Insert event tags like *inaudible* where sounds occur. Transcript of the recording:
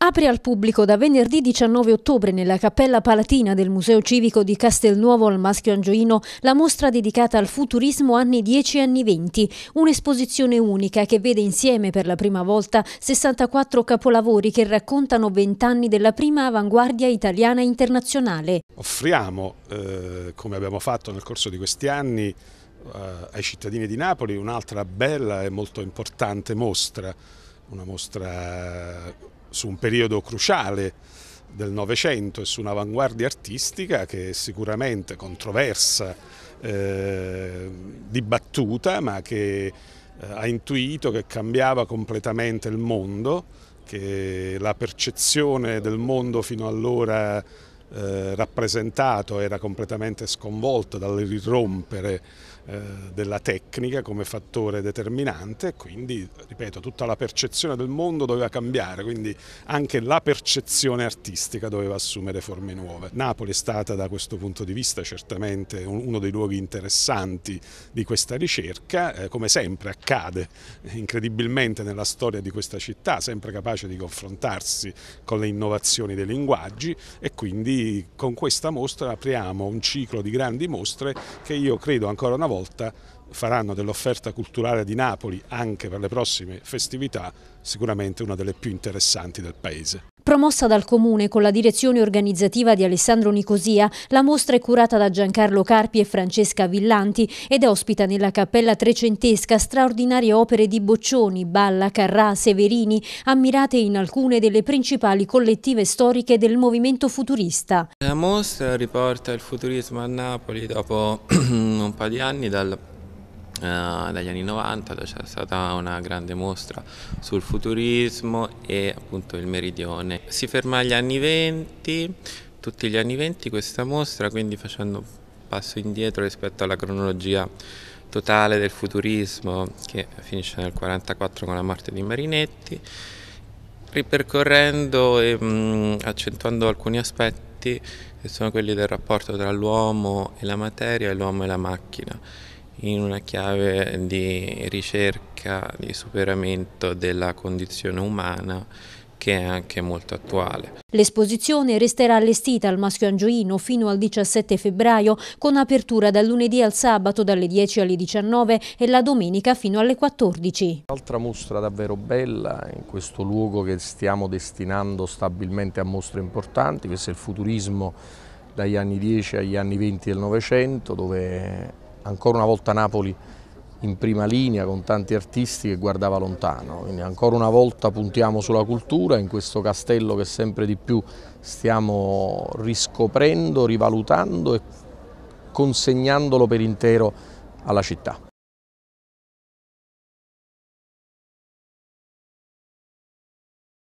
apre al pubblico da venerdì 19 ottobre nella Cappella Palatina del Museo Civico di Castelnuovo al Maschio Angioino la mostra dedicata al futurismo anni 10 e anni 20, un'esposizione unica che vede insieme per la prima volta 64 capolavori che raccontano vent'anni della prima avanguardia italiana internazionale. Offriamo, eh, come abbiamo fatto nel corso di questi anni, eh, ai cittadini di Napoli un'altra bella e molto importante mostra, una mostra eh, su un periodo cruciale del Novecento e su un'avanguardia artistica che è sicuramente controversa, eh, dibattuta, ma che eh, ha intuito che cambiava completamente il mondo, che la percezione del mondo fino allora eh, rappresentato era completamente sconvolto dal rirrompere eh, della tecnica come fattore determinante, quindi, ripeto, tutta la percezione del mondo doveva cambiare, quindi anche la percezione artistica doveva assumere forme nuove. Napoli è stata da questo punto di vista certamente uno dei luoghi interessanti di questa ricerca, eh, come sempre accade incredibilmente nella storia di questa città, sempre capace di confrontarsi con le innovazioni dei linguaggi e quindi con questa mostra apriamo un ciclo di grandi mostre che io credo ancora una volta faranno dell'offerta culturale di Napoli anche per le prossime festività sicuramente una delle più interessanti del paese. Promossa dal Comune con la direzione organizzativa di Alessandro Nicosia, la mostra è curata da Giancarlo Carpi e Francesca Villanti ed ospita nella Cappella Trecentesca straordinarie opere di Boccioni, Balla, Carrà, Severini, ammirate in alcune delle principali collettive storiche del movimento futurista. La mostra riporta il futurismo a Napoli dopo *clears throat* un paio di anni dal eh, dagli anni 90 dove c'è stata una grande mostra sul futurismo e appunto il meridione. Si ferma agli anni 20, tutti gli anni 20 questa mostra, quindi facendo un passo indietro rispetto alla cronologia totale del futurismo che finisce nel 1944 con la morte di Marinetti, ripercorrendo e ehm, mh, accentuando alcuni aspetti che sono quelli del rapporto tra l'uomo e la materia e l'uomo e la macchina in una chiave di ricerca, di superamento della condizione umana che è anche molto attuale. L'esposizione resterà allestita al Maschio Angioino fino al 17 febbraio con apertura dal lunedì al sabato dalle 10 alle 19 e la domenica fino alle 14. Un'altra mostra davvero bella in questo luogo che stiamo destinando stabilmente a mostre importanti, questo è il futurismo dagli anni 10 agli anni 20 del Novecento dove ancora una volta Napoli in prima linea con tanti artisti che guardava lontano, quindi ancora una volta puntiamo sulla cultura in questo castello che sempre di più stiamo riscoprendo, rivalutando e consegnandolo per intero alla città.